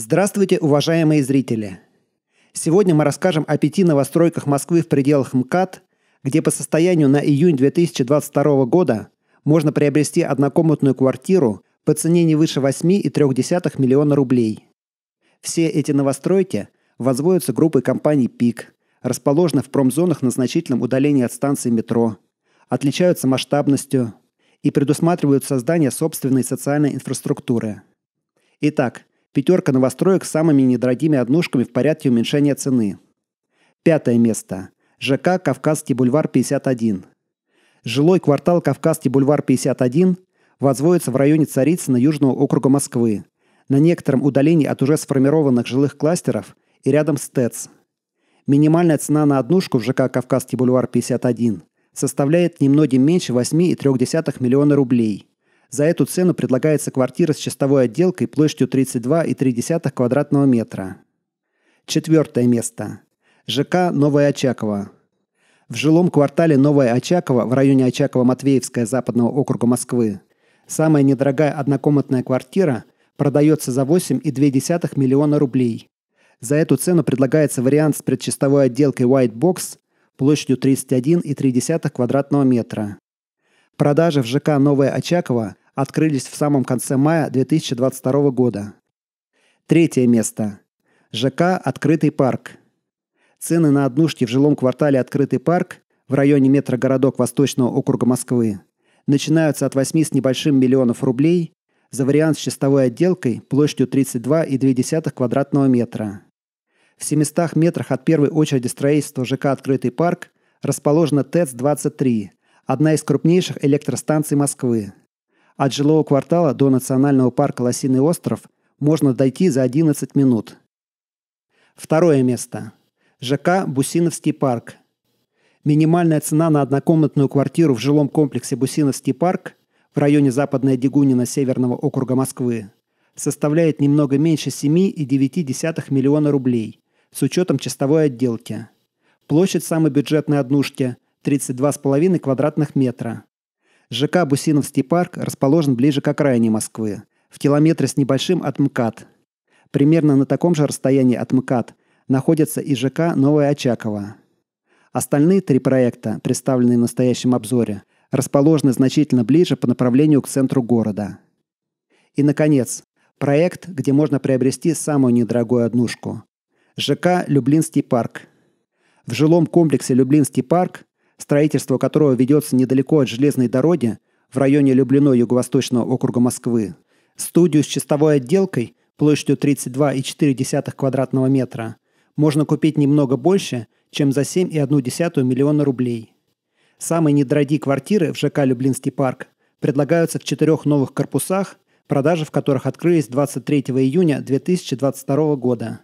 Здравствуйте, уважаемые зрители! Сегодня мы расскажем о пяти новостройках Москвы в пределах МКАД, где по состоянию на июнь 2022 года можно приобрести однокомнатную квартиру по цене не выше 8,3 миллиона рублей. Все эти новостройки возводятся группой компаний «Пик», расположены в промзонах на значительном удалении от станции метро, отличаются масштабностью и предусматривают создание собственной социальной инфраструктуры. Итак, Пятерка новостроек с самыми недорогими однушками в порядке уменьшения цены. Пятое место. ЖК «Кавказский бульвар 51». Жилой квартал «Кавказский бульвар 51» возводится в районе Царицына Южного округа Москвы, на некотором удалении от уже сформированных жилых кластеров и рядом с ТЭЦ. Минимальная цена на однушку в ЖК «Кавказский бульвар 51» составляет немногим меньше 8,3 миллиона рублей – за эту цену предлагается квартира с чистовой отделкой площадью 32,3 квадратного метра. Четвертое место. ЖК «Новая Очакова». В жилом квартале «Новая Очакова» в районе Очакова-Матвеевская западного округа Москвы самая недорогая однокомнатная квартира продается за 8,2 миллиона рублей. За эту цену предлагается вариант с предчистовой отделкой White Box площадью 31,3 квадратного метра. Продажи в ЖК «Новая Очакова» открылись в самом конце мая 2022 года. Третье место. ЖК «Открытый парк». Цены на однушки в жилом квартале «Открытый парк» в районе метрогородок Восточного округа Москвы начинаются от 8 с небольшим миллионов рублей за вариант с чистовой отделкой площадью 32,2 квадратного метра. В 700 метрах от первой очереди строительства ЖК «Открытый парк» расположена ТЭЦ-23, одна из крупнейших электростанций Москвы. От жилого квартала до национального парка Лосиный остров можно дойти за 11 минут. Второе место. ЖК «Бусиновский парк». Минимальная цена на однокомнатную квартиру в жилом комплексе «Бусиновский парк» в районе Западная Дегунина Северного округа Москвы составляет немного меньше 7,9 миллиона рублей с учетом чистовой отделки. Площадь самой бюджетной однушки – 32,5 квадратных метра. ЖК «Бусиновский парк» расположен ближе к окраине Москвы, в километре с небольшим от МКАД. Примерно на таком же расстоянии от МКАД находится и ЖК «Новая Очакова». Остальные три проекта, представленные в настоящем обзоре, расположены значительно ближе по направлению к центру города. И, наконец, проект, где можно приобрести самую недорогую однушку – ЖК «Люблинский парк». В жилом комплексе «Люблинский парк» строительство которого ведется недалеко от железной дороги в районе Люблино Юго-Восточного округа Москвы, студию с чистовой отделкой площадью 32,4 квадратного метра можно купить немного больше, чем за 7,1 миллиона рублей. Самые недорогие квартиры в ЖК «Люблинский парк» предлагаются в четырех новых корпусах, продажи в которых открылись 23 июня 2022 года.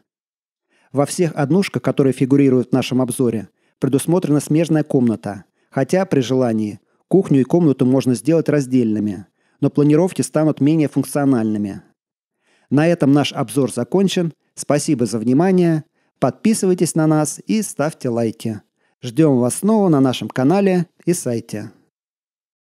Во всех однушках, которые фигурируют в нашем обзоре, предусмотрена смежная комната, хотя при желании кухню и комнату можно сделать раздельными, но планировки станут менее функциональными. На этом наш обзор закончен. Спасибо за внимание. Подписывайтесь на нас и ставьте лайки. Ждем вас снова на нашем канале и сайте.